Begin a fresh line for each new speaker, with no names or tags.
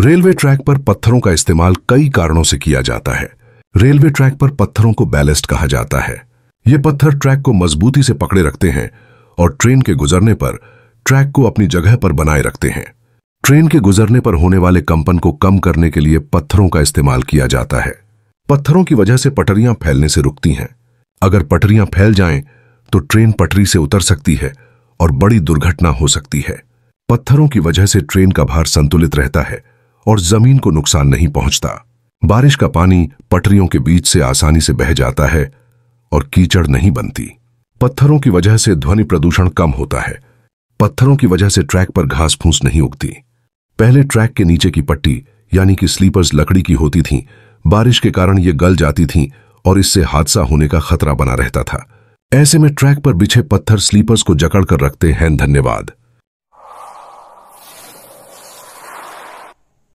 railway track पर पत्थरों का इस्तेमाल कई कारणों से किया जाता है रेलवे ट्रैक पर पत्थरों को बैलेस्ट कहा जाता है ये पत्थर ट्रैक को मजबूती से पकड़े रखते हैं और ट्रेन के गुजरने पर ट्रैक को अपनी जगह पर बनाए रखते हैं ट्रेन के गुजरने पर होने वाले कंपन को कम करने के लिए पत्थरों का इस्तेमाल किया जाता है पत्थरों की वजह से पटरियां फैलने से रुकती हैं अगर पटरियां फैल जाएं तो ट्रेन पटरी से उतर सकती है और बड़ी दुर्घटना हो सकती है पत्थरों की वजह से ट्रेन का भार संतुलित रहता है और जमीन को नुकसान नहीं पहुंचता बारिश का पानी पटरियों के बीच से आसानी से बह जाता है और कीचड़ नहीं बनती पत्थरों की वजह से ध्वनि प्रदूषण कम होता है पत्थरों की वजह से ट्रैक पर घास फूस नहीं उगती पहले ट्रैक के नीचे की पट्टी यानी कि स्लीपर्स लकड़ी की होती थीं, बारिश के कारण ये गल जाती थीं और इससे हादसा होने का खतरा बना रहता था ऐसे में ट्रैक पर बिछे पत्थर स्लीपर्स को जकड़ कर रखते हैं धन्यवाद